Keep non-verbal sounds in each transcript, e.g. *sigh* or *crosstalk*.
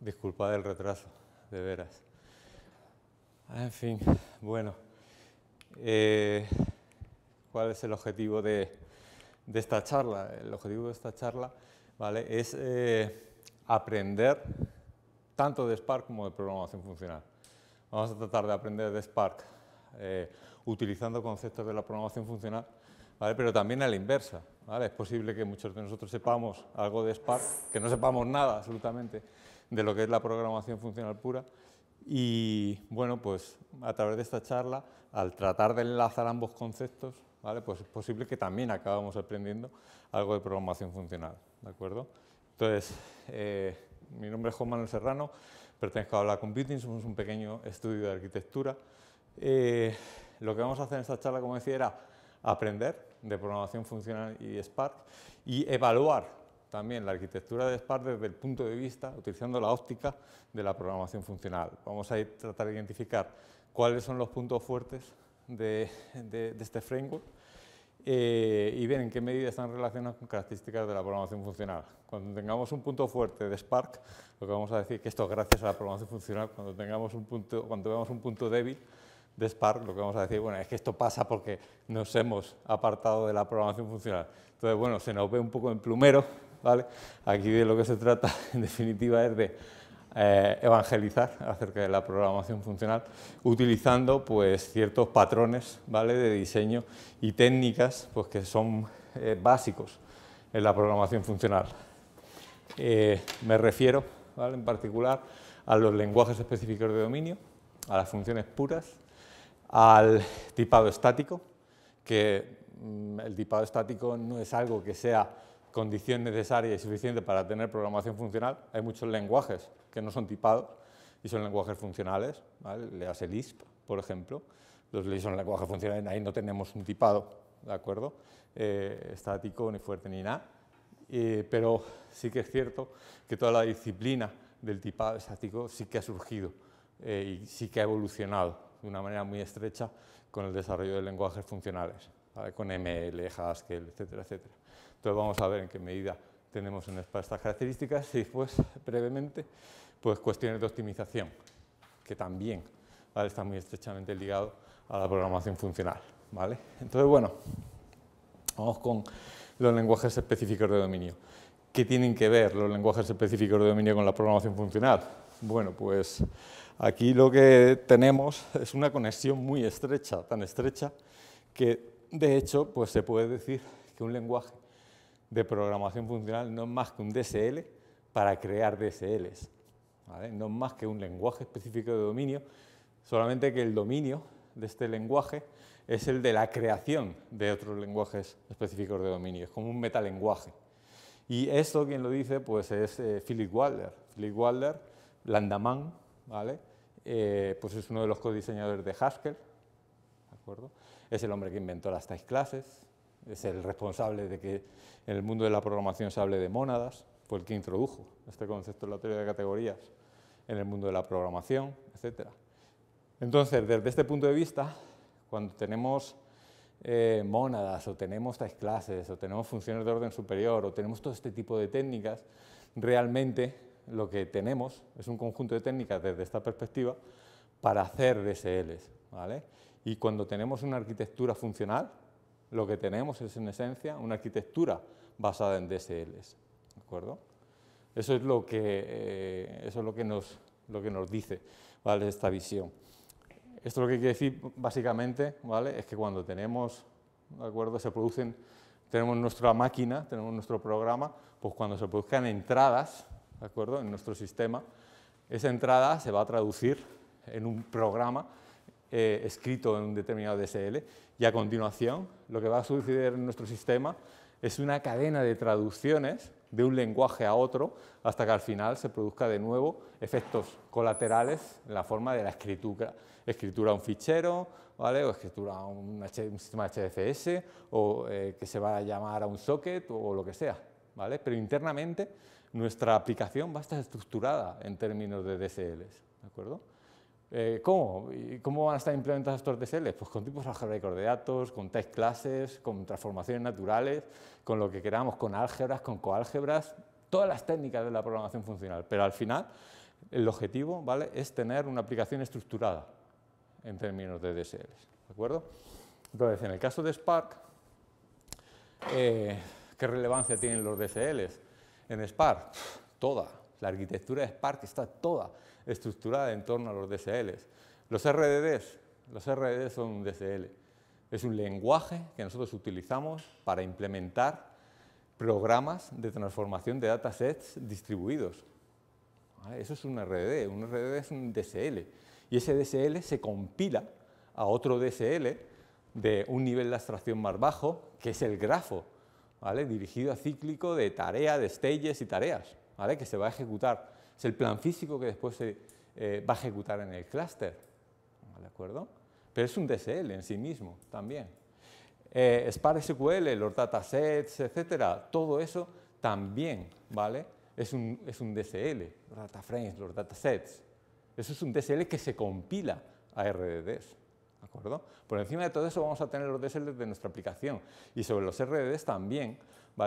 Disculpad el retraso, de veras. Ah, en fin, bueno, eh, ¿cuál es el objetivo de, esta charla? El objetivo de esta charla ¿vale? es eh, aprender tanto de Spark como de programación funcional. Vamos a tratar de aprender de Spark eh, utilizando conceptos de la programación funcional, ¿vale? pero también a la inversa. ¿vale? Es posible que muchos de nosotros sepamos algo de Spark, que no sepamos nada absolutamente de lo que es la programación funcional pura. Y bueno, pues a través de esta charla, al tratar de enlazar ambos conceptos, ¿vale? pues es posible que también acabamos aprendiendo algo de programación funcional. ¿de acuerdo? Entonces, eh, mi nombre es Juan Manuel Serrano, pertenezco a la Computing, somos un pequeño estudio de arquitectura. Eh, lo que vamos a hacer en esta charla, como decía, era aprender de programación funcional y Spark y evaluar también la arquitectura de Spark desde el punto de vista, utilizando la óptica de la programación funcional. Vamos a tratar de identificar cuáles son los puntos fuertes de, este framework eh, y ver en qué medida están relacionados con características de la programación funcional. Cuando tengamos un punto fuerte de Spark, lo que vamos a decir, que esto es gracias a la programación funcional, cuando, tengamos un punto, cuando veamos un punto débil, de Spark, lo que vamos a decir, bueno, es que esto pasa porque nos hemos apartado de la programación funcional. Entonces, bueno, se nos ve un poco en plumero Aquí de lo que se trata, *laughs* en definitiva, es de eh, evangelizar acerca de la programación funcional utilizando pues, ciertos patrones de diseño y técnicas pues, que son eh, básicos en la programación funcional. Eh, me refiero ¿vale? en particular a los lenguajes específicos de dominio, a las funciones puras, al tipado estático, que mm, el tipado estático no es algo que sea condición necesaria y suficiente para tener programación funcional, hay muchos lenguajes que no son tipados y son lenguajes funcionales, ¿vale? le hace Lisp, por ejemplo, los leyes son lenguajes funcionales, ahí no tenemos un tipado, ¿de acuerdo? Eh, estático, ni fuerte, ni nada, eh, pero sí que es cierto que toda la disciplina del tipado estático sí que ha surgido eh, y sí que ha evolucionado de una manera muy estrecha con el desarrollo de lenguajes funcionales, con ML, Haskell, etcétera, etcétera. Entonces vamos a ver en qué medida tenemos estas características y después, brevemente, pues cuestiones de optimización, que también está muy estrechamente ligado a la programación funcional. ¿vale? Entonces, bueno, vamos con los lenguajes específicos de dominio. ¿Qué tienen que ver los lenguajes específicos de dominio con la programación funcional? Bueno, pues aquí lo que tenemos es una conexión muy estrecha, tan estrecha, que de hecho pues se puede decir que un lenguaje de programación funcional no es más que un DSL para crear DSLs. No es más que un lenguaje específico de dominio, solamente que el dominio de este lenguaje es el de la creación de otros lenguajes específicos de dominio, es como un metalenguaje. Y esto, quien lo dice, pues es eh, Philip Walder. Philip Walder, Landamán, ¿vale? Eh, pues es uno de los codiseñadores de Haskell, ¿de acuerdo? Es el hombre que inventó las tais clases, es el responsable de que en el mundo de la programación se hable de mónadas, fue el que introdujo este concepto de la teoría de categorías en el mundo de la programación, etc. Entonces, desde este punto de vista, cuando tenemos eh, mónadas o tenemos tais clases o tenemos funciones de orden superior o tenemos todo este tipo de técnicas, realmente lo que tenemos es un conjunto de técnicas desde esta perspectiva para hacer DSLs. ¿vale? Y cuando tenemos una arquitectura funcional, lo que tenemos es en esencia una arquitectura basada en DSLs. ¿de acuerdo? Eso es lo que, eh, eso es lo que, nos, lo que nos dice ¿vale? esta visión. Esto lo que quiere decir básicamente ¿vale? es que cuando tenemos, ¿de acuerdo? se producen, tenemos nuestra máquina, tenemos nuestro programa, pues cuando se produzcan entradas ¿de acuerdo? en nuestro sistema, esa entrada se va a traducir en un programa eh, escrito en un determinado DSL y a continuación, lo que va a suceder en nuestro sistema es una cadena de traducciones de un lenguaje a otro hasta que al final se produzca de nuevo efectos colaterales en la forma de la escritura. Escritura a un fichero, ¿vale? o escritura a un, sistema HDFS, o eh, que se va a llamar a un socket o lo que sea. ¿vale? Pero internamente nuestra aplicación va a estar estructurada en términos de DSLs. ¿de acuerdo? Eh, ¿Cómo? ¿Cómo van a estar implementadas estos DSL? Pues con tipos algebraicos de datos, con test classes, con transformaciones naturales, con lo que queramos, con álgebras, con coálgebras, todas las técnicas de la programación funcional. Pero al final, el objetivo ¿vale? es tener una aplicación estructurada en términos de DSL. ¿De acuerdo? Entonces, en el caso de Spark, eh, ¿qué relevancia tienen los DSLs? En Spark, toda. La arquitectura de Spark está toda estructurada en torno a los DSLs. Los RDDs, los RDDs son un DSL. Es un lenguaje que nosotros utilizamos para implementar programas de transformación de datasets distribuidos. Ah, eso es un RDD, un RDD es un DSL. Y ese DSL se compila a otro DSL de un nivel de abstracción más bajo, que es el grafo, ¿vale? dirigido a cíclico de tarea, de stages y tareas, ¿vale? que se va a ejecutar es el plan físico que después se eh, va a ejecutar en el clúster, ¿de acuerdo? Pero es un DSL en sí mismo también. Eh, Spark SQL, los datasets, etcétera, todo eso también, ¿vale? Es un, es un DSL, los frames, los datasets. Eso es un DSL que se compila a RDDs, ¿de acuerdo? Por encima de todo eso vamos a tener los DSL de nuestra aplicación y sobre los RDDs también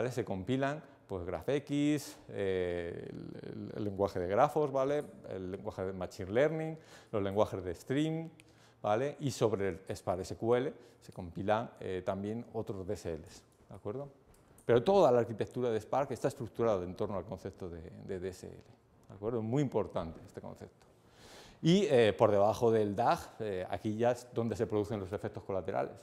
se compilan pues GraphX, eh, el, lenguaje de grafos, ¿vale? El lenguaje de Machine Learning, los lenguajes de Stream, ¿vale? Y sobre el SQL se compilan eh, también otros DSLs, ¿de acuerdo? Pero toda la arquitectura de Spark está estructurada en torno al concepto de, de DSL, ¿de acuerdo? Muy importante este concepto. Y eh, por debajo del DAG, aquí ya es donde se producen los efectos colaterales.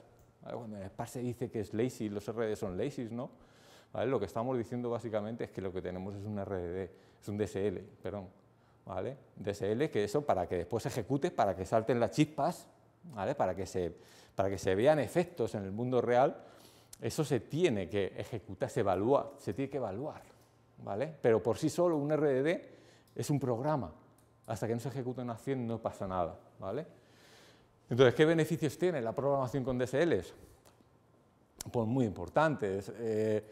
Cuando en Spark se dice que es lazy, los RD son lazy, ¿no? Lo que estamos diciendo básicamente es que lo que tenemos es un RDD, es un DSL, perdón, ¿vale? DSL, que eso para que después se ejecute, para que salten las chispas, ¿vale? Para que se, para que se vean efectos en el mundo real, eso se tiene que ejecutar, se evalúa, se tiene que evaluar, ¿vale? Pero por sí solo un RDD es un programa, hasta que no se ejecute una acción no pasa nada, ¿vale? Entonces, ¿qué beneficios tiene la programación con DSLs? Pues muy importantes. Eh,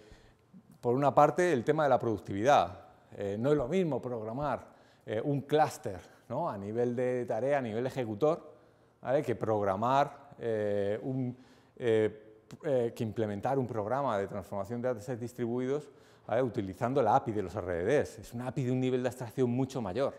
por una parte, el tema de la productividad. Eh, no es lo mismo programar eh, un clúster a nivel de tarea, a nivel ejecutor, que programar eh, un, que implementar un programa de transformación de datasets distribuidos utilizando la API de los RDDs. Es una API de un nivel de abstracción mucho mayor.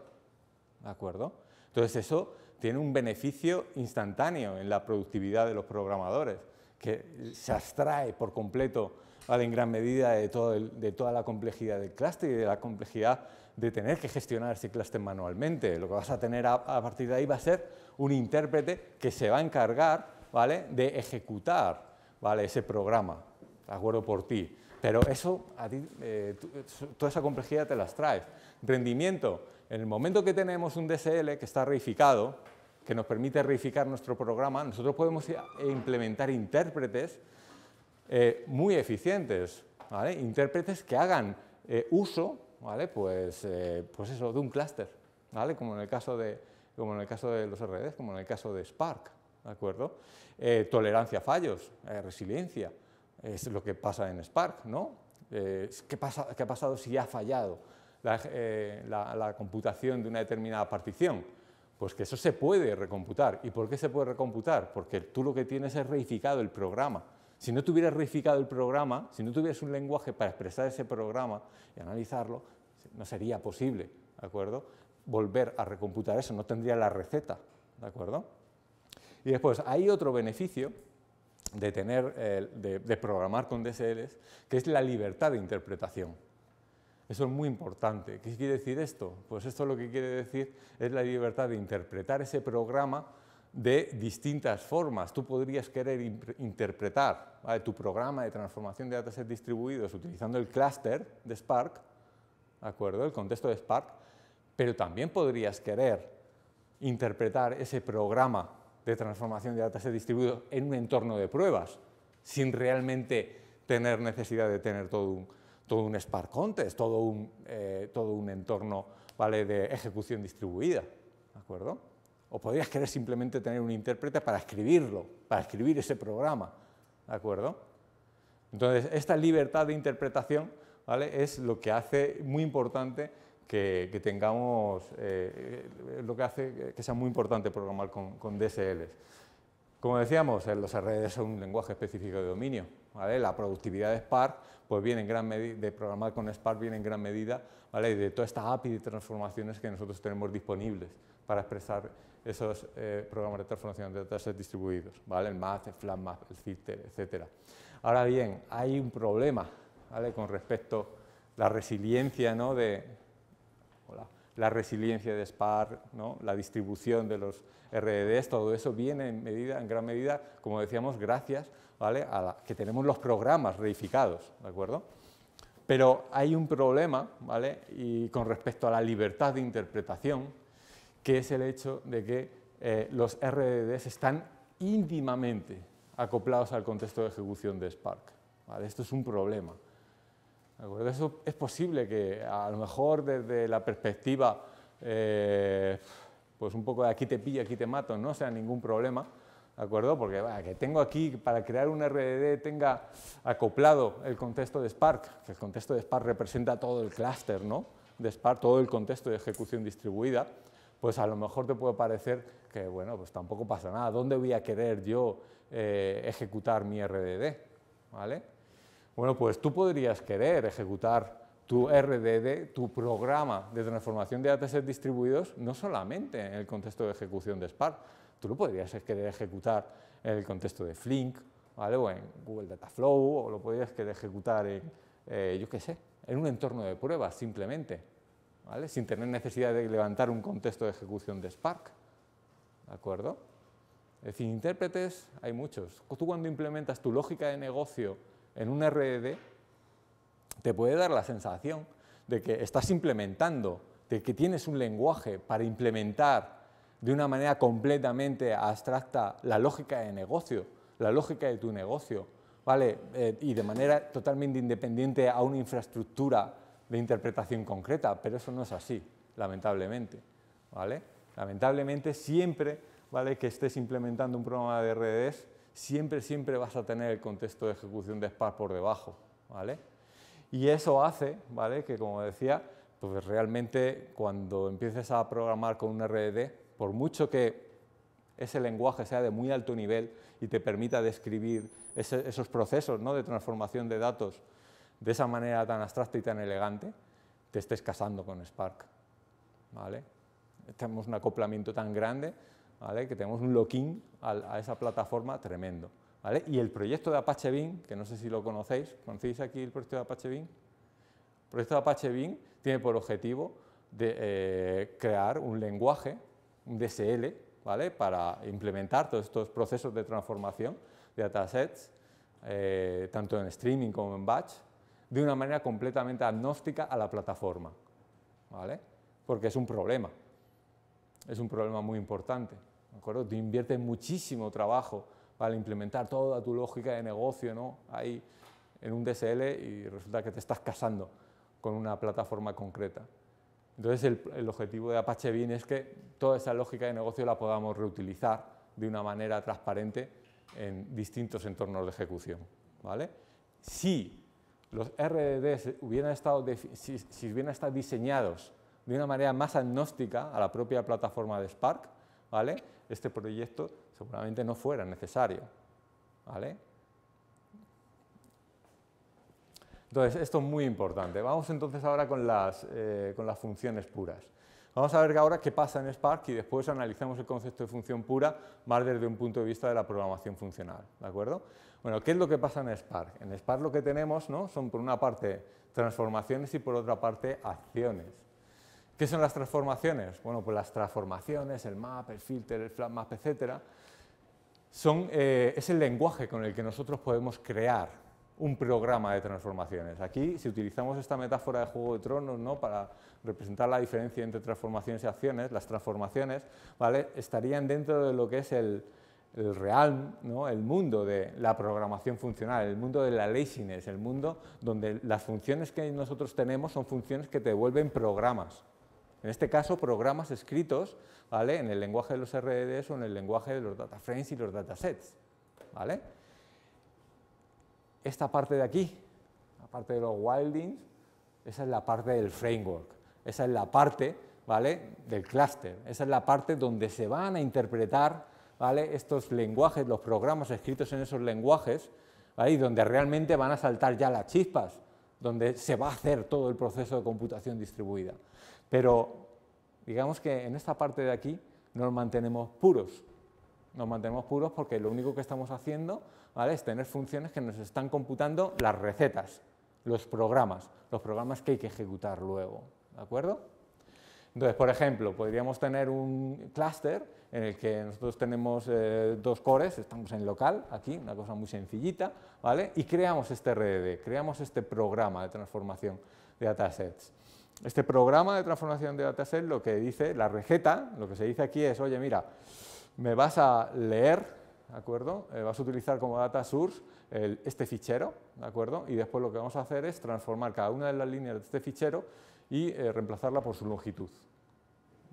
¿De acuerdo? Entonces eso tiene un beneficio instantáneo en la productividad de los programadores, que se abstrae por completo en gran medida de, de toda la complejidad del clúster y de la complejidad de tener que gestionar ese clúster manualmente. Lo que vas a tener a, partir de ahí va a ser un intérprete que se va a encargar ¿vale? de ejecutar ¿vale? ese programa, de acuerdo por ti. Pero eso, eh, toda esa complejidad te las traes. Rendimiento. En el momento que tenemos un DSL que está reificado, que nos permite reificar nuestro programa, nosotros podemos implementar intérpretes eh, muy eficientes, intérpretes que hagan eh, uso ¿vale? pues, eh, pues eso, de un clúster, ¿vale? como, en el caso de, como en el caso de los RDs, como en el caso de Spark. ¿de acuerdo? tolerancia a fallos, resiliencia, es lo que pasa en Spark. ¿no? ¿qué, pasa, ¿Qué ha pasado si ha fallado la, la computación de una determinada partición? Pues que eso se puede recomputar. ¿Y por qué se puede recomputar? Porque tú lo que tienes es reificado el programa. Si no tuvieras reificado el programa, si no tuvieras un lenguaje para expresar ese programa y analizarlo, no sería posible, ¿de acuerdo? Volver a recomputar eso, no tendría la receta, ¿de acuerdo? Y después, hay otro beneficio de, tener, eh, de, de programar con DSLs, que es la libertad de interpretación. Eso es muy importante. ¿Qué quiere decir esto? Pues esto lo que quiere decir es la libertad de interpretar ese programa de distintas formas. Tú podrías querer interpretar tu programa de transformación de dataset distribuidos utilizando el clúster de Spark, ¿de acuerdo? el contexto de Spark, pero también podrías querer interpretar ese programa de transformación de dataset distribuido en un entorno de pruebas, sin realmente tener necesidad de tener todo un, todo un Spark Contest, eh, todo un, entorno ¿vale? de ejecución distribuida. ¿De acuerdo? O podrías querer simplemente tener un intérprete para escribirlo, para escribir ese programa. ¿De acuerdo? Entonces, esta libertad de interpretación es lo que hace muy importante que, tengamos, eh, eh, lo que hace que sea muy importante programar con, con Como decíamos, eh, los RDs son un lenguaje específico de dominio. La productividad de Spark, pues viene en gran medida, de programar con Spark viene en gran medida ¿vale? de toda esta API de transformaciones que nosotros tenemos disponibles para expresar esos eh, programas de transformación de datos distribuidos, ¿vale? el MAP, el FlatMap, el filter, etc. Ahora bien, hay un problema ¿vale? con respecto a la resiliencia ¿no? de... SPAR, la resiliencia de Spark, ¿no? la distribución de los RDDs, todo eso viene en, medida, en gran medida, como decíamos, gracias ¿vale? a que tenemos los programas reificados, ¿de acuerdo? Pero hay un problema, ¿vale? Y con respecto a la libertad de interpretación, que es el hecho de que eh, los RDDs están íntimamente acoplados al contexto de ejecución de Spark. Esto es un problema. Eso es posible que a lo mejor desde la perspectiva, eh, pues un poco de aquí te pillo, aquí te mato, no sea ningún problema, acuerdo? Porque que tengo aquí para crear un RDD tenga acoplado el contexto de Spark, que el contexto de Spark representa todo el clúster, ¿no? De Spark, todo el contexto de ejecución distribuida pues a lo mejor te puede parecer que, bueno, pues tampoco pasa nada. ¿Dónde voy a querer yo eh, ejecutar mi RDD? ¿Vale? Bueno, pues tú podrías querer ejecutar tu RDD, tu programa de transformación de datos distribuidos, no solamente en el contexto de ejecución de Spark, tú lo podrías querer ejecutar en el contexto de Flink, ¿vale? o en Google Dataflow, o lo podrías querer ejecutar en, eh, yo qué sé, en un entorno de pruebas simplemente, sin tener necesidad de levantar un contexto de ejecución de Spark. ¿De acuerdo? Es decir, intérpretes hay muchos. Tú cuando implementas tu lógica de negocio en un RDD, te puede dar la sensación de que estás implementando, de que tienes un lenguaje para implementar de una manera completamente abstracta la lógica de negocio, la lógica de tu negocio, ¿vale? Eh, y de manera totalmente independiente a una infraestructura de interpretación concreta, pero eso no es así, lamentablemente. Lamentablemente siempre ¿vale? que estés implementando un programa de RDDs, siempre, siempre vas a tener el contexto de ejecución de Spark por debajo. Y eso hace que, como decía, pues realmente cuando empieces a programar con un RDD, por mucho que ese lenguaje sea de muy alto nivel y te permita describir esos procesos ¿no? de transformación de datos de esa manera tan abstracta y tan elegante, te estés casando con Spark. ¿vale? Tenemos un acoplamiento tan grande ¿vale? que tenemos un lock-in a, esa plataforma tremendo. ¿vale? Y el proyecto de Apache Beam, que no sé si lo conocéis, ¿conocéis aquí el proyecto de Apache Beam? El proyecto de Apache Beam tiene por objetivo de eh, crear un lenguaje, un DSL, ¿vale? para implementar todos estos procesos de transformación de datasets, eh, tanto en streaming como en batch, de una manera completamente agnóstica a la plataforma, ¿vale? Porque es un problema, es un problema muy importante, ¿de acuerdo? Tú inviertes muchísimo trabajo para implementar toda tu lógica de negocio, ¿no? Ahí en un DSL y resulta que te estás casando con una plataforma concreta. Entonces el, objetivo de Apache Beam es que toda esa lógica de negocio la podamos reutilizar de una manera transparente en distintos entornos de ejecución, ¿vale? Si los RDDs hubieran estado, si, hubieran estado diseñados de una manera más agnóstica a la propia plataforma de Spark, ¿vale? este proyecto seguramente no fuera necesario. ¿vale? Entonces, esto es muy importante. Vamos entonces ahora con las eh, funciones puras. Vamos a ver ahora qué pasa en Spark y después analizamos el concepto de función pura más desde un punto de vista de la programación funcional. ¿de acuerdo? Bueno, ¿qué es lo que pasa en Spark? En Spark lo que tenemos ¿no? son por una parte transformaciones y por otra parte acciones. ¿Qué son las transformaciones? Bueno, pues las transformaciones, el map, el filter, el flat map, etc. Son, eh, es el lenguaje con el que nosotros podemos crear un programa de transformaciones. Aquí, si utilizamos esta metáfora de Juego de Tronos ¿no? para representar la diferencia entre transformaciones y acciones, las transformaciones, ¿vale? estarían dentro de lo que es el, real, ¿no? el mundo de la programación funcional, el mundo de la laziness, el mundo donde las funciones que nosotros tenemos son funciones que te devuelven programas. En este caso, programas escritos ¿vale? en el lenguaje de los RDs o en el lenguaje de los data frames y los datasets. ¿vale? Esta parte de aquí, la parte de los wildings, esa es la parte del framework. Esa es la parte ¿vale? del clúster, esa es la parte donde se van a interpretar estos lenguajes, los programas escritos en esos lenguajes, y donde realmente van a saltar ya las chispas, donde se va a hacer todo el proceso de computación distribuida. Pero digamos que en esta parte de aquí nos mantenemos puros, nos mantenemos puros porque lo único que estamos haciendo es tener funciones que nos están computando las recetas, los programas, los programas que hay que ejecutar luego. ¿de acuerdo? Entonces, por ejemplo, podríamos tener un clúster en el que nosotros tenemos eh, dos cores, estamos en local, aquí, una cosa muy sencillita, ¿vale? Y creamos este RDD, creamos este programa de transformación de datasets. Este programa de transformación de datasets lo que dice, la receta, lo que se dice aquí es, oye, mira, me vas a leer, ¿de acuerdo? Eh, vas a utilizar como data source este fichero, ¿de acuerdo? Y después lo que vamos a hacer es transformar cada una de las líneas de este fichero y eh, reemplazarla por su longitud.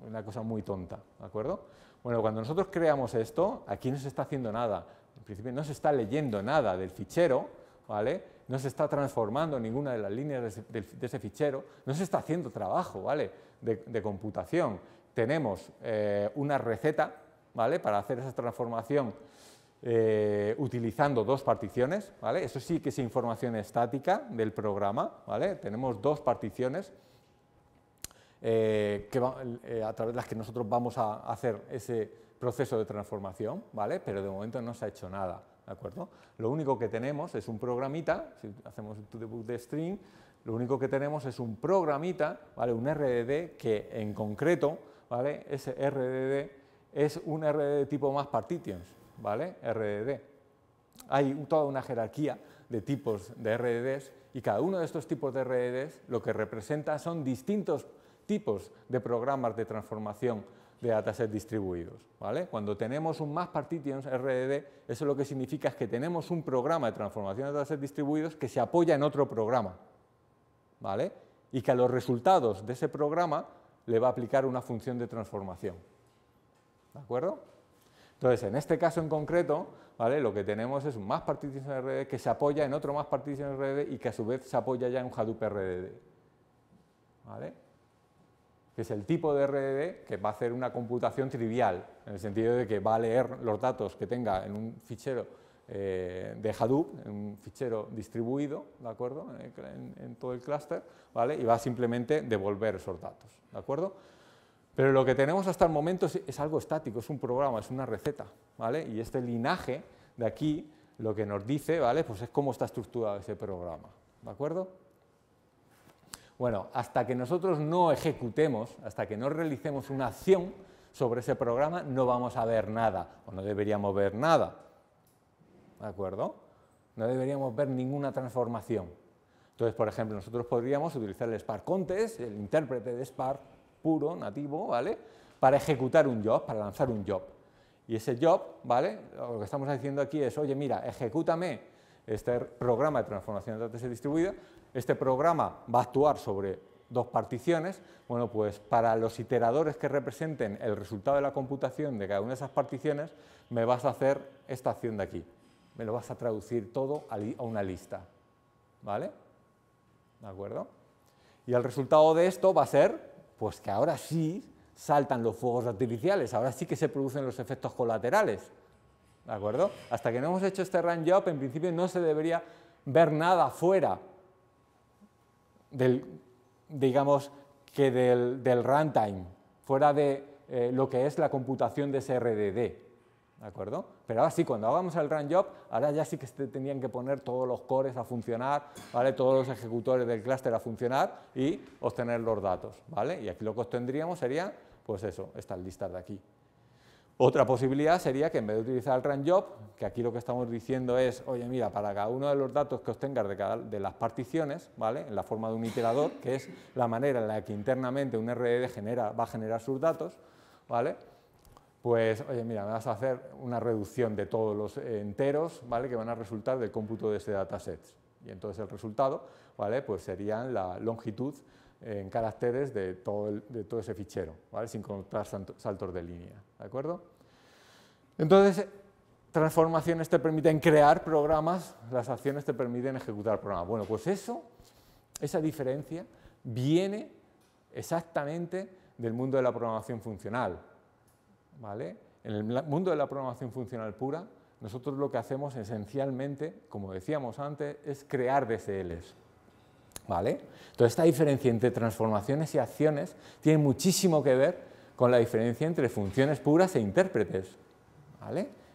Una cosa muy tonta, ¿de acuerdo? Bueno, cuando nosotros creamos esto, aquí no se está haciendo nada. En principio no se está leyendo nada del fichero, ¿vale? No se está transformando ninguna de las líneas de ese, fichero, no se está haciendo trabajo, ¿vale? De, computación. Tenemos eh, una receta, ¿vale? Para hacer esa transformación eh, utilizando dos particiones, ¿vale? Eso sí que es información estática del programa, ¿vale? Tenemos dos particiones eh, que eh, a través de las que nosotros vamos a hacer ese proceso de transformación, ¿vale? Pero de momento no se ha hecho nada, ¿de acuerdo? Lo único que tenemos es un programita, si hacemos to debug de string, lo único que tenemos es un programita, ¿vale? Un RDD que en concreto, ¿vale? Ese RDD es un RDD tipo más partitions, ¿vale? RDD. Hay toda una jerarquía de tipos de RDDs y cada uno de estos tipos de RDDs lo que representa son distintos tipos de programas de transformación de datasets distribuidos. ¿vale? Cuando tenemos un Mass Partitions RDD, eso lo que significa es que tenemos un programa de transformación de datasets distribuidos que se apoya en otro programa. ¿vale? Y que a los resultados de ese programa le va a aplicar una función de transformación. ¿De acuerdo? Entonces, en este caso en concreto, ¿vale? lo que tenemos es un Mass Partitions RDD que se apoya en otro Mass Partitions RDD y que a su vez se apoya ya en un Hadoop RDD. ¿Vale? que es el tipo de RDD que va a hacer una computación trivial, en el sentido de que va a leer los datos que tenga en un fichero eh, de Hadoop, en un fichero distribuido, ¿de acuerdo?, en, todo el clúster, ¿vale?, y va simplemente devolver esos datos, ¿de acuerdo?, pero lo que tenemos hasta el momento es, es, algo estático, es un programa, es una receta, ¿vale? Y este linaje de aquí lo que nos dice, ¿vale? Pues es cómo está estructurado ese programa, ¿de acuerdo? Bueno, hasta que nosotros no ejecutemos, hasta que no realicemos una acción sobre ese programa, no vamos a ver nada o no deberíamos ver nada. ¿De acuerdo? No deberíamos ver ninguna transformación. Entonces, por ejemplo, nosotros podríamos utilizar el Spark Contest, el intérprete de Spark puro, nativo, ¿vale? Para ejecutar un job, para lanzar un job. Y ese job, ¿vale? Lo que estamos haciendo aquí es, oye, mira, ejecútame este programa de transformación de datos distribuida este programa va a actuar sobre dos particiones, bueno, pues para los iteradores que representen el resultado de la computación de cada una de esas particiones, me vas a hacer esta acción de aquí. Me lo vas a traducir todo a una lista. ¿Vale? ¿De acuerdo? Y el resultado de esto va a ser, pues que ahora sí saltan los fuegos artificiales, ahora sí que se producen los efectos colaterales. ¿De acuerdo? Hasta que no hemos hecho este run job, en principio no se debería ver nada fuera del, digamos, que del, del runtime, fuera de eh, lo que es la computación de RDD ¿De acuerdo? Pero ahora sí, cuando hagamos el run job, ahora ya sí que se tenían que poner todos los cores a funcionar, ¿vale? todos los ejecutores del clúster a funcionar y obtener los datos. ¿vale? Y aquí lo que obtendríamos sería, pues eso, estas listas de aquí. Otra posibilidad sería que en vez de utilizar el run job, que aquí lo que estamos diciendo es, oye, mira, para cada uno de los datos que obtengas de, cada, de las particiones, ¿vale? en la forma de un iterador, que es la manera en la que internamente un RD genera, va a generar sus datos, ¿vale? pues, oye, mira, me vas a hacer una reducción de todos los enteros ¿vale? que van a resultar del cómputo de ese dataset. Y entonces el resultado ¿vale? pues serían la longitud en caracteres de todo, ese fichero, ¿vale? sin contar saltos de línea. ¿de acuerdo? Entonces, transformaciones te permiten crear programas, las acciones te permiten ejecutar programas. Bueno, pues eso, esa diferencia viene exactamente del mundo de la programación funcional. ¿vale? En el mundo de la programación funcional pura, nosotros lo que hacemos esencialmente, como decíamos antes, es crear DCLs. ¿vale? Entonces, esta diferencia entre transformaciones y acciones tiene muchísimo que ver con la diferencia entre funciones puras e intérpretes,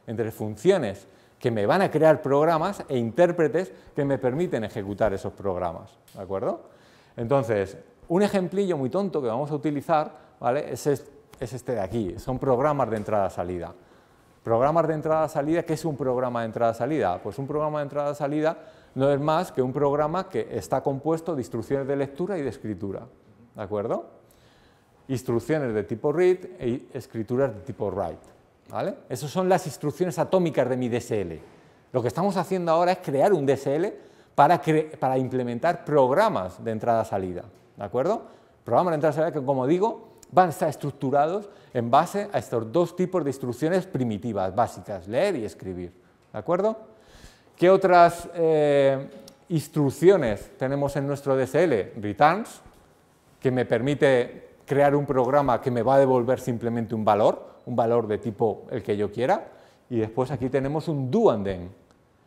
Entre funciones que me van a crear programas e intérpretes que me permiten ejecutar esos programas, acuerdo? Entonces, un ejemplillo muy tonto que vamos a utilizar, Es, este de aquí, son programas de entrada-salida. Programas de entrada-salida, ¿qué es un programa de entrada-salida? Pues un programa de entrada-salida no es más que un programa que está compuesto de instrucciones de lectura y de escritura. ¿De acuerdo? Instrucciones de tipo read y e escrituras de tipo write. ¿Vale? Esas son las instrucciones atómicas de mi DSL. Lo que estamos haciendo ahora es crear un DSL para, para implementar programas de entrada-salida. ¿De acuerdo? Programas de entrada-salida que, como digo, van a estar estructurados en base a estos dos tipos de instrucciones primitivas, básicas, leer y escribir. ¿De acuerdo? ¿Qué otras eh, instrucciones tenemos en nuestro DSL? Returns, que me permite crear un programa que me va a devolver simplemente un valor, un valor de tipo el que yo quiera. Y después aquí tenemos un do and then.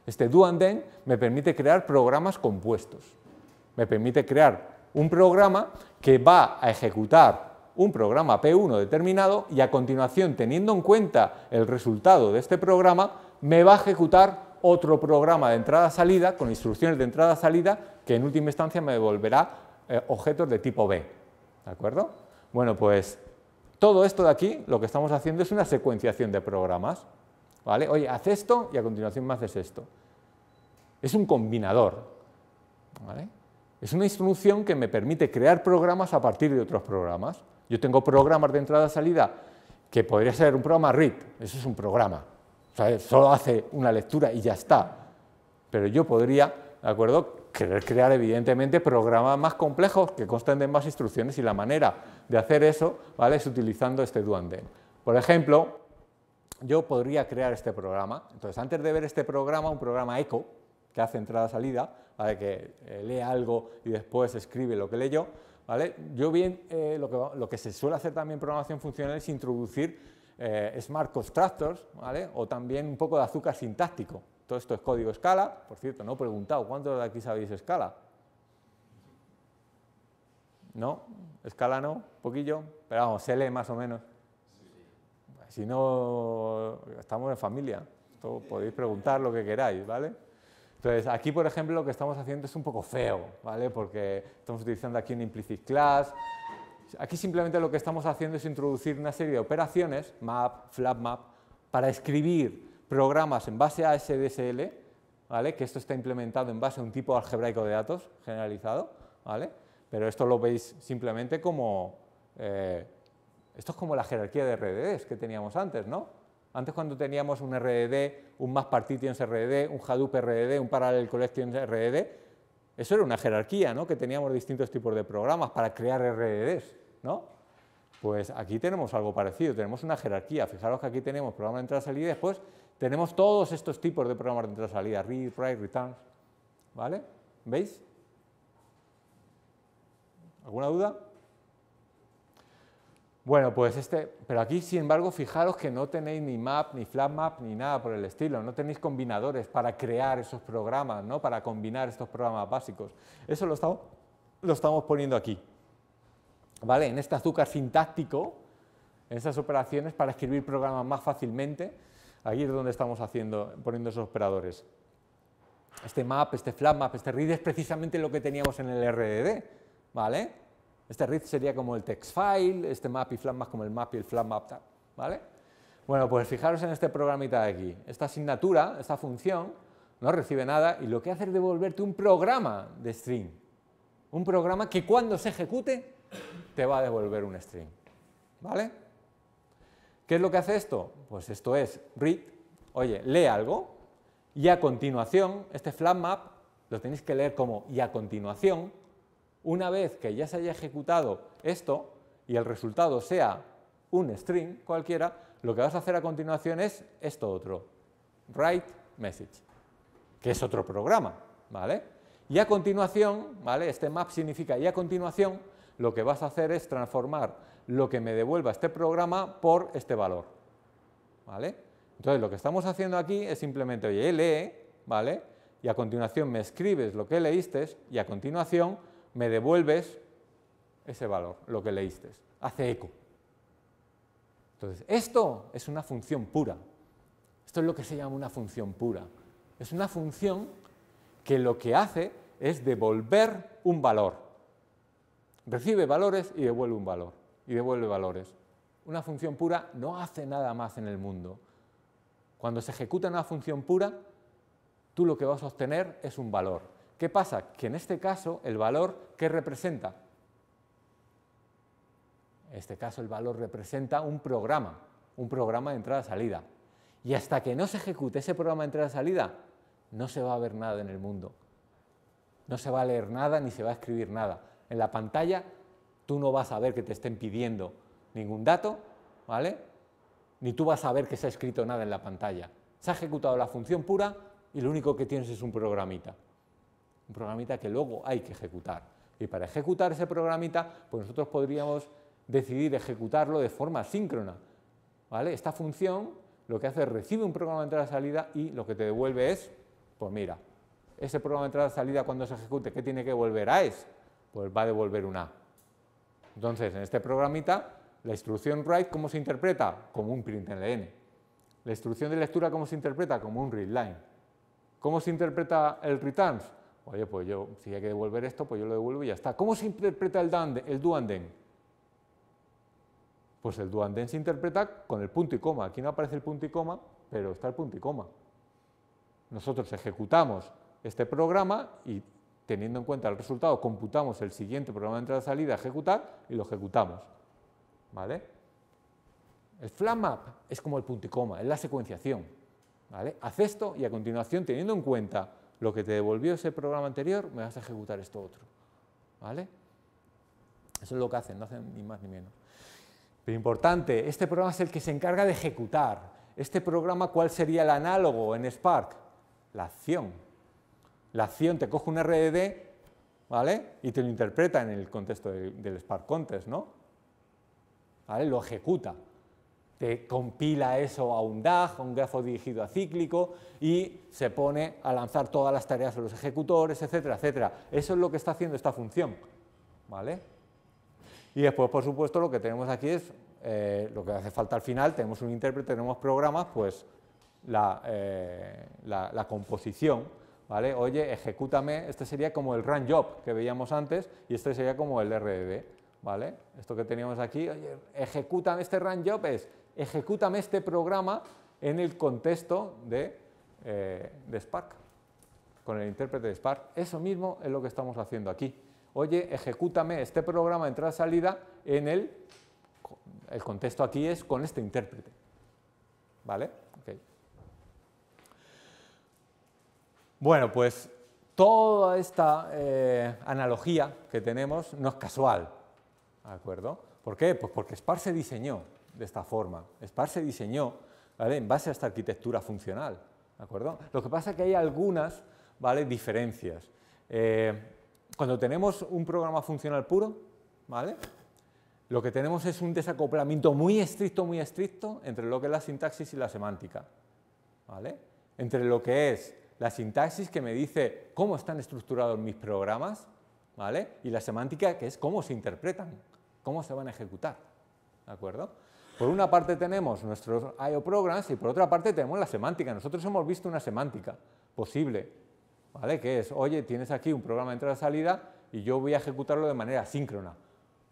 Este do and then me permite crear programas compuestos. Me permite crear un programa que va a ejecutar un programa P1 determinado y a continuación, teniendo en cuenta el resultado de este programa, me va a ejecutar otro programa de entrada-salida con instrucciones de entrada-salida que en última instancia me devolverá eh, objetos de tipo B. ¿De acuerdo? Bueno, pues todo esto de aquí lo que estamos haciendo es una secuenciación de programas. ¿Vale? Oye, haz esto y a continuación me haces esto. Es un combinador. Es una instrucción que me permite crear programas a partir de otros programas. Yo tengo programas de entrada-salida que podría ser un programa read, eso es un programa, solo hace una lectura y ya está. Pero yo podría, ¿de acuerdo?, querer crear evidentemente programas más complejos que consten de más instrucciones y la manera de hacer eso, ¿vale?, es utilizando este duende. Por ejemplo, yo podría crear este programa. Entonces, antes de ver este programa, un programa Echo, que hace entrada-salida, ¿vale? que eh, lee algo y después escribe lo que leyó, ¿vale? Yo bien, eh, lo, que, lo, que, se suele hacer también en programación funcional es introducir eh, smart Constructors, ¿vale? o también un poco de azúcar sintáctico. Todo esto es código escala. Por cierto, no he preguntado, ¿cuántos de aquí sabéis escala? ¿No? ¿Escala no? escala no poquillo? Pero vamos, se lee más o menos. Si no, estamos en familia. podéis preguntar lo que queráis, ¿vale? Entonces, aquí, por ejemplo, lo que estamos haciendo es un poco feo, ¿vale? Porque estamos utilizando aquí un implicit class, Aquí simplemente lo que estamos haciendo es introducir una serie de operaciones, map, map, para escribir programas en base a SDSL, ¿vale? que esto está implementado en base a un tipo algebraico de datos generalizado, ¿vale? pero esto lo veis simplemente como... Eh, esto es como la jerarquía de RDDs que teníamos antes, ¿no? Antes cuando teníamos un RDD, un MapPartitionsRDD, RDD, un Hadoop RDD, un parallel collections RDD, eso era una jerarquía, ¿no? Que teníamos distintos tipos de programas para crear RDDs. ¿no? Pues aquí tenemos algo parecido, tenemos una jerarquía. Fijaros que aquí tenemos programa de entrada-salida y después tenemos todos estos tipos de programas de entrada-salida, read, write, return. ¿vale? ¿Veis? ¿Alguna duda? Bueno, pues este, pero aquí sin embargo fijaros que no tenéis ni map, ni flat map, ni nada por el estilo, no tenéis combinadores para crear esos programas, ¿no? para combinar estos programas básicos. Eso lo estamos poniendo aquí. ¿vale? en este azúcar sintáctico, en estas operaciones para escribir programas más fácilmente. Aquí es donde estamos haciendo, poniendo esos operadores. Este map, este flat map, este read es precisamente lo que teníamos en el RDD. ¿vale? Este read sería como el text file, este map y flat map como el map y el flat map. ¿vale? Bueno, pues fijaros en este programita de aquí. Esta asignatura, esta función, no recibe nada y lo que hace es devolverte un programa de string. Un programa que cuando se ejecute te va a devolver un string. ¿Vale? ¿Qué es lo que hace esto? Pues esto es read, oye, lee algo, y a continuación, este flat map lo tenéis que leer como y a continuación, una vez que ya se haya ejecutado esto y el resultado sea un string cualquiera, lo que vas a hacer a continuación es esto otro, write message, que es otro programa, ¿vale? Y a continuación, ¿vale? Este map significa y a continuación, lo que vas a hacer es transformar lo que me devuelva este programa por este valor. ¿Vale? Entonces lo que estamos haciendo aquí es simplemente, oye, lee, ¿vale? Y a continuación me escribes lo que leíste y a continuación me devuelves ese valor, lo que leíste. Hace eco. Entonces, esto es una función pura. Esto es lo que se llama una función pura. Es una función que lo que hace es devolver un valor. Recibe valores y devuelve un valor, y devuelve valores. Una función pura no hace nada más en el mundo. Cuando se ejecuta una función pura, tú lo que vas a obtener es un valor. ¿Qué pasa? Que en este caso, el valor, ¿qué representa? En este caso, el valor representa un programa, un programa de entrada-salida. Y hasta que no se ejecute ese programa de entrada-salida, no se va a ver nada en el mundo. No se va a leer nada ni se va a escribir nada en la pantalla, tú no vas a ver que te estén pidiendo ningún dato, ¿vale? Ni tú vas a ver que se ha escrito nada en la pantalla. Se ha ejecutado la función pura y lo único que tienes es un programita. Un programita que luego hay que ejecutar. Y para ejecutar ese programita, pues nosotros podríamos decidir ejecutarlo de forma síncrona. ¿vale? Esta función lo que hace es recibe un programa de entrada-salida y lo que te devuelve es, pues mira, ese programa de entrada-salida cuando se ejecute, ¿qué tiene que volver a es? pues va a devolver un A. Entonces, en este programita, la instrucción write, ¿cómo se interpreta? Como un println. La instrucción de lectura, ¿cómo se interpreta? Como un readline. ¿Cómo se interpreta el returns? Oye, pues yo, si hay que devolver esto, pues yo lo devuelvo y ya está. ¿Cómo se interpreta el, el then? Pues el do then se interpreta con el punto y coma. Aquí no aparece el punto y coma, pero está el punto y coma. Nosotros ejecutamos este programa y teniendo en cuenta el resultado, computamos el siguiente programa de entrada-salida a ejecutar y lo ejecutamos. ¿Vale? El flat map es como el punto y coma, es la secuenciación. ¿Vale? Haz esto y a continuación, teniendo en cuenta lo que te devolvió ese programa anterior, me vas a ejecutar esto otro. ¿Vale? Eso es lo que hacen, no hacen ni más ni menos. Pero importante, este programa es el que se encarga de ejecutar. Este programa, ¿cuál sería el análogo en Spark? La acción la acción te coge un RDD ¿vale? y te lo interpreta en el contexto del, Spark Contest, ¿no? Lo ejecuta. Te compila eso a un DAG, a un grafo dirigido a cíclico y se pone a lanzar todas las tareas de los ejecutores, etcétera, etcétera. Eso es lo que está haciendo esta función. ¿Vale? Y después, por supuesto, lo que tenemos aquí es eh, lo que hace falta al final, tenemos un intérprete, tenemos programas, pues la eh, composición Oye, ejecútame, este sería como el run job que veíamos antes y este sería como el RDD, ¿vale? Esto que teníamos aquí, oye, ejecútame este run job es, ejecútame este programa en el contexto eh, de, Spark, con el intérprete de Spark. Eso mismo es lo que estamos haciendo aquí. Oye, ejecútame este programa de entrada-salida en el, el contexto aquí es con este intérprete, ¿vale? Bueno, pues toda esta eh, analogía que tenemos no es casual, ¿de acuerdo? ¿Por qué? Pues porque Spar se diseñó de esta forma. Spar se diseñó ¿vale? en base a esta arquitectura funcional, ¿de acuerdo? Lo que pasa es que hay algunas ¿vale? diferencias. Eh, cuando tenemos un programa funcional puro, ¿vale? lo que tenemos es un desacoplamiento muy estricto, muy estricto entre lo que es la sintaxis y la semántica. ¿vale? Entre lo que es la sintaxis que me dice cómo están estructurados mis programas, ¿vale? Y la semántica que es cómo se interpretan, cómo se van a ejecutar, ¿de acuerdo? Por una parte tenemos nuestros IO programs y por otra parte tenemos la semántica. Nosotros hemos visto una semántica posible, ¿vale? Que es, oye, tienes aquí un programa de entrada-salida y yo voy a ejecutarlo de manera síncrona.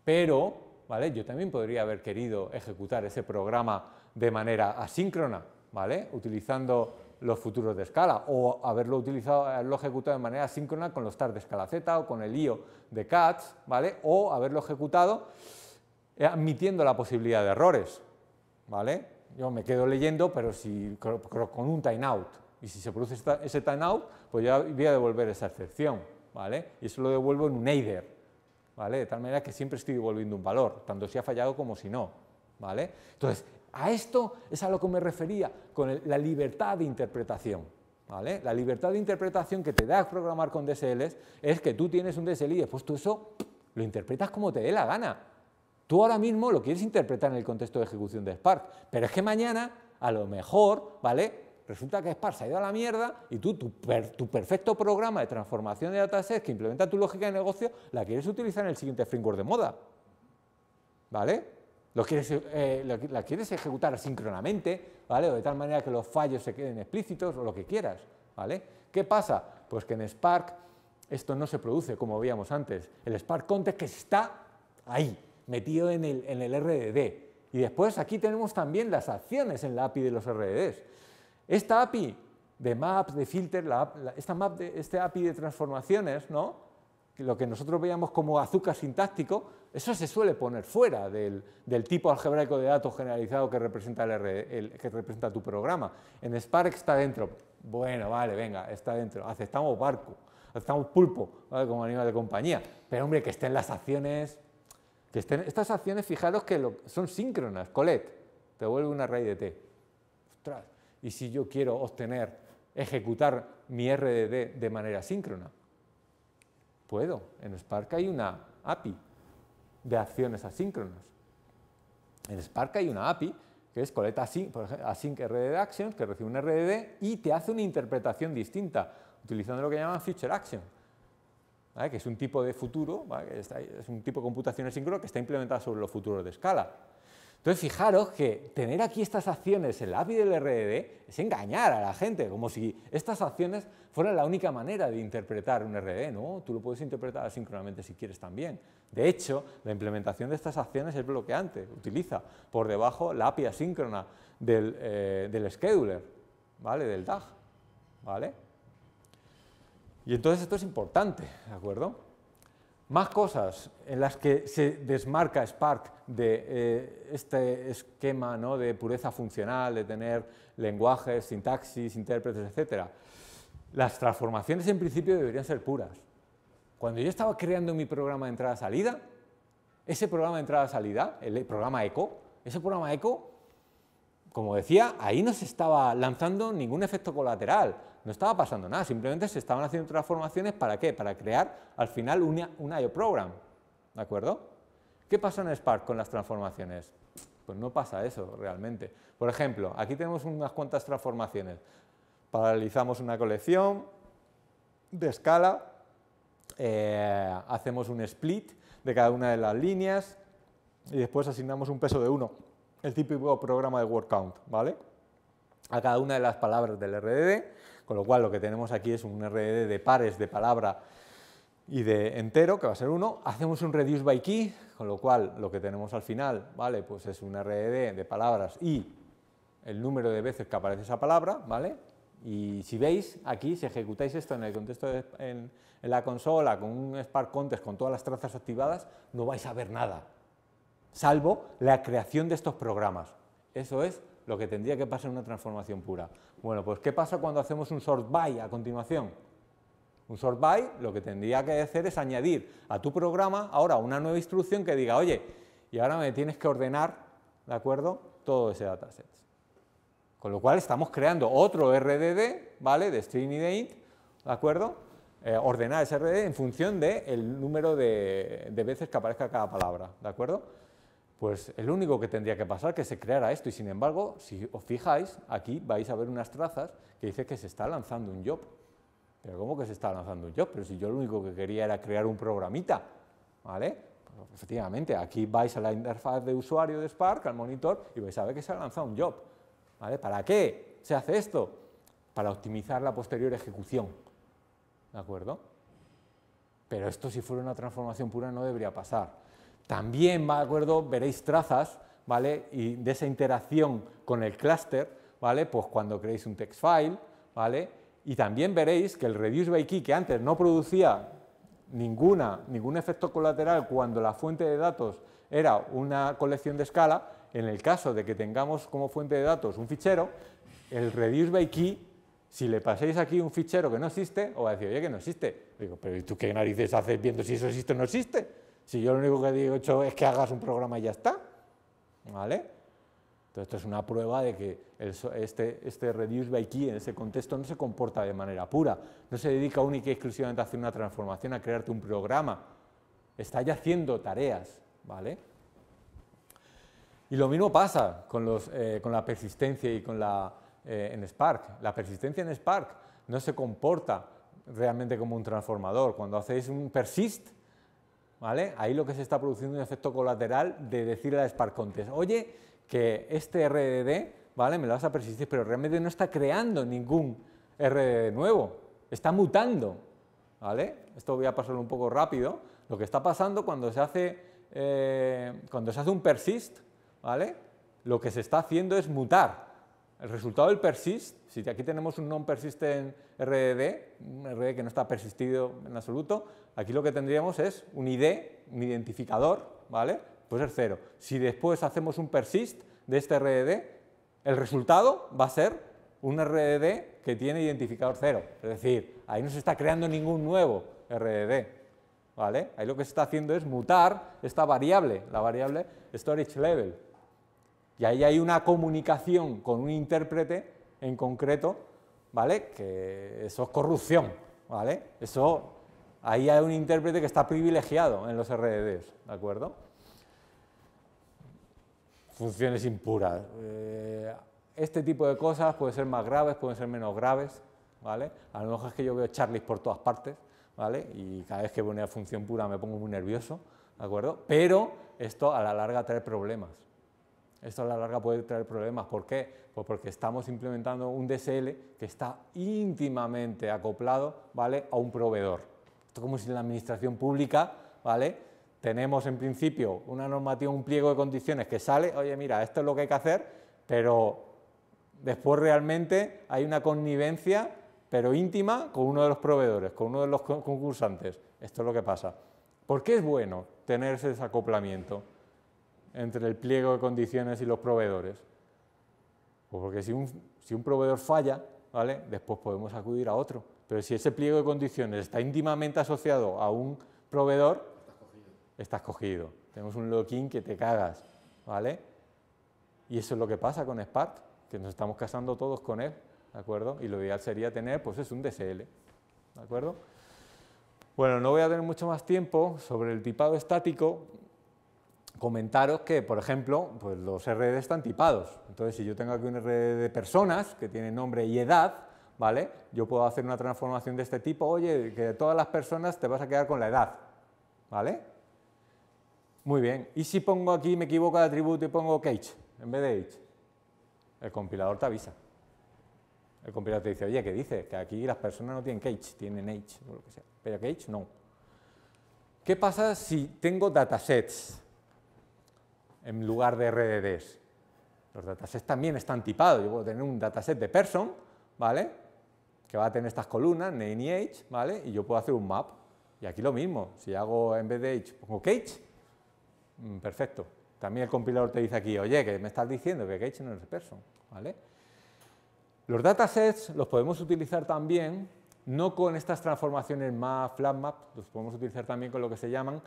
Pero, ¿vale? Yo también podría haber querido ejecutar ese programa de manera asíncrona, ¿vale? Utilizando los futuros de escala o haberlo utilizado, haberlo ejecutado de manera síncrona con los TAR de escala Z o con el IO de CATS, ¿vale? O haberlo ejecutado eh, admitiendo la posibilidad de errores, ¿vale? Yo me quedo leyendo, pero si, con un timeout. Y si se produce ese timeout, pues ya voy a devolver esa excepción, ¿vale? Y eso lo devuelvo en un eider, ¿vale? De tal manera que siempre estoy devolviendo un valor, tanto si ha fallado como si no, ¿vale? Entonces, a esto es a lo que me refería con la libertad de interpretación. ¿vale? La libertad de interpretación que te da programar con DSLs es que tú tienes un DSL y después tú eso lo interpretas como te dé la gana. Tú ahora mismo lo quieres interpretar en el contexto de ejecución de Spark, pero es que mañana a lo mejor, ¿vale? Resulta que Spark se ha ido a la mierda y tú tu, perfecto programa de transformación de datasets que implementa tu lógica de negocio la quieres utilizar en el siguiente framework de moda. ¿Vale? lo quieres, eh, la quieres ejecutar asíncronamente, ¿vale? O de tal manera que los fallos se queden explícitos o lo que quieras, ¿vale? ¿Qué pasa? Pues que en Spark esto no se produce como veíamos antes. El Spark Context que está ahí, metido en el, en RDD. Y después aquí tenemos también las acciones en la API de los RDDs. Esta API de map, de filter, esta, este API de transformaciones, ¿no? lo que nosotros veíamos como azúcar sintáctico, eso se suele poner fuera del, tipo algebraico de datos generalizado que representa, que representa tu programa. En Spark está dentro. Bueno, vale, venga, está dentro. Aceptamos barco, aceptamos pulpo como animal de compañía. Pero hombre, que estén las acciones... Que estén, estas acciones, fijaros que son síncronas. Colet, te vuelve una raíz de t. Ostras, y si yo quiero obtener, ejecutar mi RDD de manera síncrona, puedo. En Spark hay una API de acciones asíncronas. En Spark hay una API que es coleta async, por ejemplo, RDD actions, que recibe un RDD y te hace una interpretación distinta, utilizando lo que llaman future action, que es un tipo de futuro, es un tipo de computación asíncrona que está implementada sobre los futuros de escala. Entonces, fijaros que tener aquí estas acciones en la API del RDD es engañar a la gente, como si estas acciones fueran la única manera de interpretar un RDD, ¿no? Tú lo puedes interpretar asíncronamente si quieres también. De hecho, la implementación de estas acciones es bloqueante, utiliza por debajo la API asíncrona del, eh, del scheduler, ¿vale? Del DAG, ¿vale? Y entonces esto es importante, ¿de acuerdo? Más cosas en las que se desmarca Spark de eh, este esquema de pureza funcional, de tener lenguajes, sintaxis, intérpretes, etc. Las transformaciones en principio deberían ser puras. Cuando yo estaba creando mi programa de entrada-salida, ese programa de entrada-salida, el programa ECO, ese programa ECO, como decía, ahí no se estaba lanzando ningún efecto colateral no estaba pasando nada, simplemente se estaban haciendo transformaciones para qué, para crear al final un, un IO program, ¿de acuerdo? ¿Qué pasa en Spark con las transformaciones? Pues no pasa eso realmente. Por ejemplo, aquí tenemos unas cuantas transformaciones. Paralizamos una colección de escala, eh, hacemos un split de cada una de las líneas y después asignamos un peso de 1, el típico programa de word count, ¿vale? A cada una de las palabras del RDD con lo cual lo que tenemos aquí es un RDD e de pares de palabra y de entero, que va a ser uno. Hacemos un reduce by key, con lo cual lo que tenemos al final, ¿vale? Pues es un RDD e de palabras y el número de veces que aparece esa palabra, ¿vale? Y si veis, aquí, si ejecutáis esto en el contexto en, la consola con un Spark Contest con todas las trazas activadas, no vais a ver nada, salvo la creación de estos programas. Eso es lo que tendría que pasar en una transformación pura. Bueno, pues ¿qué pasa cuando hacemos un sort by a continuación? Un sort by lo que tendría que hacer es añadir a tu programa ahora una nueva instrucción que diga, oye, y ahora me tienes que ordenar, ¿de acuerdo?, todo ese dataset. Con lo cual estamos creando otro RDD, ¿vale?, de string y de int, ¿de acuerdo?, eh, ordenar ese RDD en función del número de veces que aparezca cada palabra, ¿de acuerdo?, pues el único que tendría que pasar que se creara esto y sin embargo, si os fijáis, aquí vais a ver unas trazas que dice que se está lanzando un job. Pero ¿cómo que se está lanzando un job? Pero si yo lo único que quería era crear un programita, ¿vale? Pues efectivamente, aquí vais a la interfaz de usuario de Spark, al monitor, y vais a ver que se ha lanzado un job. ¿Vale? ¿Para qué se hace esto? Para optimizar la posterior ejecución. ¿De acuerdo? Pero esto si fuera una transformación pura no debería pasar. También, me acuerdo? Veréis trazas, ¿vale? Y de esa interacción con el clúster, ¿vale? Pues cuando creéis un text file, ¿vale? Y también veréis que el reduce by key, que antes no producía ninguna, ningún efecto colateral cuando la fuente de datos era una colección de escala, en el caso de que tengamos como fuente de datos un fichero, el reduce by key, si le pasáis aquí un fichero que no existe, os va a decir, oye, que no existe. Digo, pero ¿y tú qué narices haces viendo si eso existe o no existe? Si yo lo único que digo hecho es que hagas un programa y ya está, ¿vale? Entonces esto es una prueba de que este, este reduce by key en ese contexto no se comporta de manera pura, no se dedica única y exclusivamente a hacer una transformación, a crearte un programa, está ya haciendo tareas, ¿vale? Y lo mismo pasa con, los, eh, con la persistencia y con la, eh, en Spark. La persistencia en Spark no se comporta realmente como un transformador. Cuando hacéis un persist, Ahí lo que se está produciendo es un efecto colateral de decirle a Spark oye, que este RDD, ¿vale? Me lo vas a persistir, pero realmente no está creando ningún RDD nuevo, está mutando, ¿vale? Esto voy a pasarlo un poco rápido. Lo que está pasando cuando se hace, eh, cuando se hace un persist, ¿vale? Lo que se está haciendo es mutar. El resultado del persist, si aquí tenemos un non en RDD, un RDD que no está persistido en absoluto, Aquí lo que tendríamos es un ID, un identificador, ¿vale? Puede ser cero. Si después hacemos un persist de este RDD, e el resultado va a ser un RDD e que tiene identificador cero. Es decir, ahí no se está creando ningún nuevo RDD. E ¿vale? Ahí lo que se está haciendo es mutar esta variable, la variable storage level. Y ahí hay una comunicación con un intérprete en concreto, ¿vale? que eso es corrupción. ¿vale? Eso ahí hay un intérprete que está privilegiado en los RDDs, ¿de acuerdo? Funciones impuras. Eh, este tipo de cosas pueden ser más graves, pueden ser menos graves, ¿vale? A lo mejor es que yo veo charlies por todas partes, ¿vale? Y cada vez que veo una función pura me pongo muy nervioso, ¿de acuerdo? Pero esto a la larga trae problemas. Esto a la larga puede traer problemas. ¿Por qué? Pues porque estamos implementando un DSL que está íntimamente acoplado ¿vale? a un proveedor. Esto como si en la administración pública, ¿vale? Tenemos en principio una normativa, un pliego de condiciones que sale, oye, mira, esto es lo que hay que hacer, pero después realmente hay una connivencia, pero íntima, con uno de los proveedores, con uno de los concursantes. Esto es lo que pasa. ¿Por qué es bueno tener ese desacoplamiento entre el pliego de condiciones y los proveedores? Pues porque si un, si un proveedor falla, ¿vale? después podemos acudir a otro. Pero si ese pliego de condiciones está íntimamente asociado a un proveedor, estás cogido. Tenemos un lock que te cagas, ¿vale? Y eso es lo que pasa con Spark, que nos estamos casando todos con él, ¿de acuerdo? Y lo ideal sería tener, pues es un DSL, ¿de acuerdo? Bueno, no voy a tener mucho más tiempo sobre el tipado estático. Comentaros que, por ejemplo, pues los RD están tipados. Entonces, si yo tengo aquí un RD de personas que tiene nombre y edad, ¿vale? Yo puedo hacer una transformación de este tipo, oye, que de todas las personas te vas a quedar con la edad, ¿vale? Muy bien, ¿y si pongo aquí, me equivoco de atributo y pongo cage en vez de age? El compilador te avisa. El compilador te dice, oye, ¿qué dice, Que aquí las personas no tienen cage, tienen age, o lo que sea, pero cage no. ¿Qué pasa si tengo datasets en lugar de RDDs? Los datasets también están tipados. Yo puedo tener un dataset de person, ¿vale? que va a tener estas columnas, name y age, ¿vale? Y yo puedo hacer un map. Y aquí lo mismo, si hago en vez de age, pongo cage, mm, perfecto. También el compilador te dice aquí, oye, que me estás diciendo que cage no es person, ¿vale? Los datasets los podemos utilizar también, no con estas transformaciones más map, los podemos utilizar también con lo que se llaman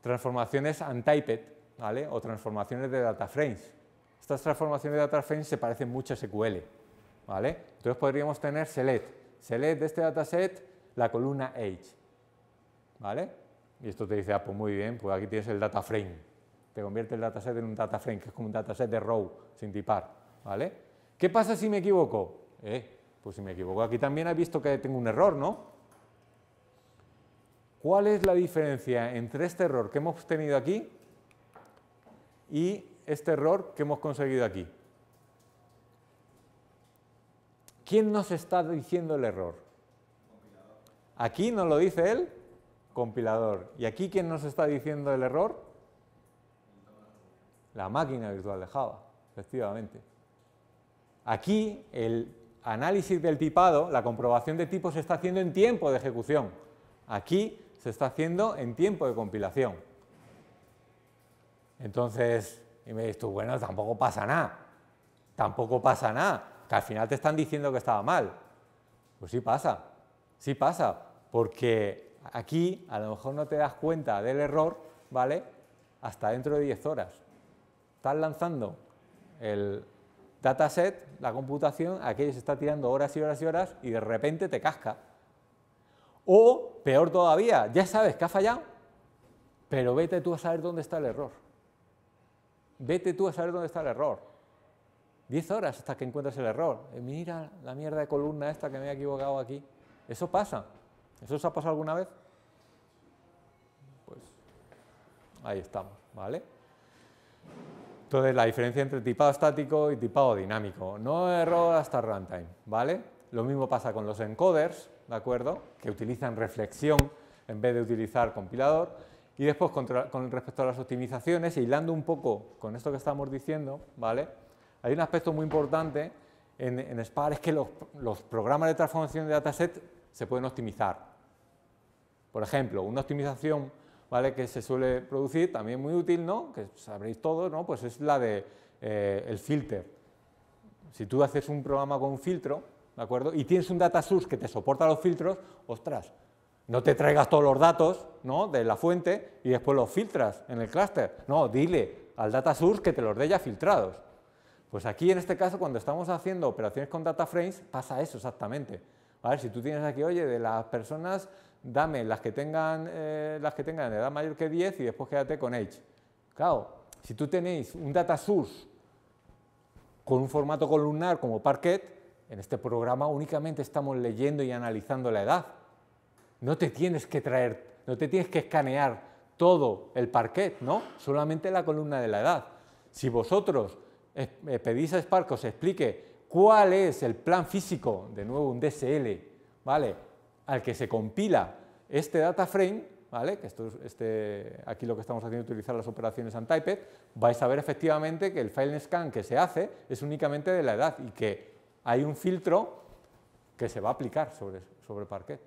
transformaciones untyped, ¿vale? O transformaciones de data frames. Estas transformaciones de data frames se parecen mucho a SQL, entonces podríamos tener select, select de este dataset la columna age, ¿vale? Y esto te dice, ah, pues muy bien, pues aquí tienes el data frame. Te convierte el dataset en un data frame, que es como un dataset de row, sin tipar, ¿Qué pasa si me equivoco? Eh, pues si me equivoco, aquí también has visto que tengo un error, ¿no? ¿Cuál es la diferencia entre este error que hemos tenido aquí y este error que hemos conseguido aquí? ¿Quién nos está diciendo el error? Aquí nos lo dice el compilador. ¿Y aquí quién nos está diciendo el error? La máquina virtual de Java, efectivamente. Aquí el análisis del tipado, la comprobación de tipo, se está haciendo en tiempo de ejecución. Aquí se está haciendo en tiempo de compilación. Entonces, y me dices tú, bueno, tampoco pasa nada. Tampoco pasa nada al final te están diciendo que estaba mal. Pues sí pasa, sí pasa, porque aquí a lo mejor no te das cuenta del error, ¿vale? Hasta dentro de 10 horas. Estás lanzando el dataset, la computación, aquello se está tirando horas y horas y horas y de repente te casca. O, peor todavía, ya sabes que ha fallado, pero vete tú a saber dónde está el error. Vete tú a saber dónde está el error. 10 horas hasta que encuentres el error. Eh, mira la mierda de columna esta que me he equivocado aquí. Eso pasa. ¿Eso os ha pasado alguna vez? Pues ahí estamos, ¿vale? Entonces la diferencia entre tipado estático y tipado dinámico. No error hasta runtime, ¿vale? Lo mismo pasa con los encoders, ¿de acuerdo? Que utilizan reflexión en vez de utilizar compilador. Y después con respecto a las optimizaciones, hilando un poco con esto que estamos diciendo, ¿vale? Hay un aspecto muy importante en, en SPAR, es que los, programas de transformación de dataset se pueden optimizar. Por ejemplo, una optimización ¿vale? que se suele producir, también muy útil, que sabréis todos, pues es la del de, eh, el filter. Si tú haces un programa con un filtro, ¿de acuerdo? Y tienes un data source que te soporta los filtros, ostras, no te traigas todos los datos de la fuente y después los filtras en el clúster. No, dile al data source que te los dé ya filtrados. Pues aquí, en este caso, cuando estamos haciendo operaciones con data frames, pasa eso exactamente. A ver, si tú tienes aquí, oye, de las personas, dame las que tengan, eh, las que tengan edad mayor que 10 y después quédate con age. Claro, si tú tenéis un data source con un formato columnar como Parquet, en este programa únicamente estamos leyendo y analizando la edad. No te tienes que traer, no te tienes que escanear todo el parquet, ¿no? Solamente la columna de la edad. Si vosotros eh, pedís a Spark os explique cuál es el plan físico, de nuevo un DSL, ¿vale? al que se compila este data frame, ¿vale? que esto, este, aquí lo que estamos haciendo es utilizar las operaciones untyped, vais a ver efectivamente que el file scan que se hace es únicamente de la edad y que hay un filtro que se va a aplicar sobre, sobre parquet.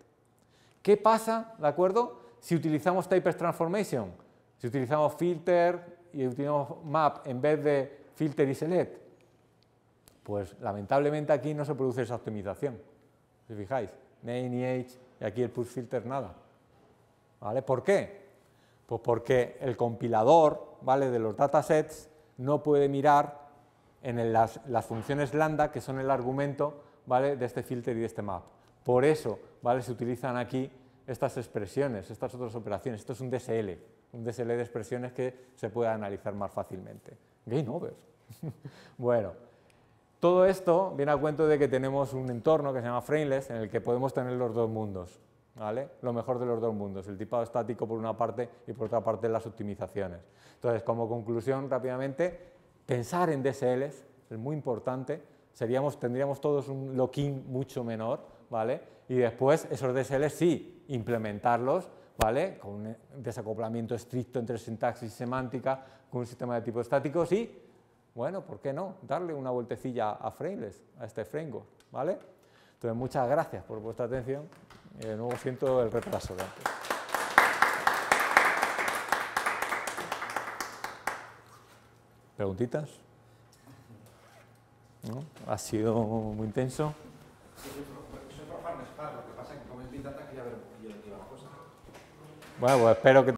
¿Qué pasa, de acuerdo, si utilizamos Types Transformation? Si utilizamos filter y utilizamos map en vez de filter y select. Pues lamentablemente aquí no se produce esa optimización. Si fijáis, main y age, y aquí el push filter nada. ¿Vale? ¿Por qué? Pues porque el compilador ¿vale? de los datasets no puede mirar en las, funciones lambda, que son el argumento de este filter y de este map. Por eso ¿vale? se utilizan aquí estas expresiones, estas otras operaciones. Esto es un DSL, un DSL de expresiones que se puede analizar más fácilmente. Game over. *laughs* bueno, todo esto viene a cuento de que tenemos un entorno que se llama Frameless en el que podemos tener los dos mundos, ¿vale? Lo mejor de los dos mundos, el tipado estático por una parte y por otra parte las optimizaciones. Entonces, como conclusión rápidamente, pensar en DSLs es muy importante, tendríamos todos un locking mucho menor, ¿vale? Y después esos DSLs sí, implementarlos ¿vale? Con un desacoplamiento estricto entre sintaxis y semántica, con un sistema de tipos estáticos y, bueno, ¿por qué no? Darle una vueltecilla a Frameless, a este framework, ¿vale? Entonces, muchas gracias por vuestra atención y de nuevo siento el retraso ¿Preguntitas? ¿No? ¿Ha sido muy intenso? Bueno, pues espero que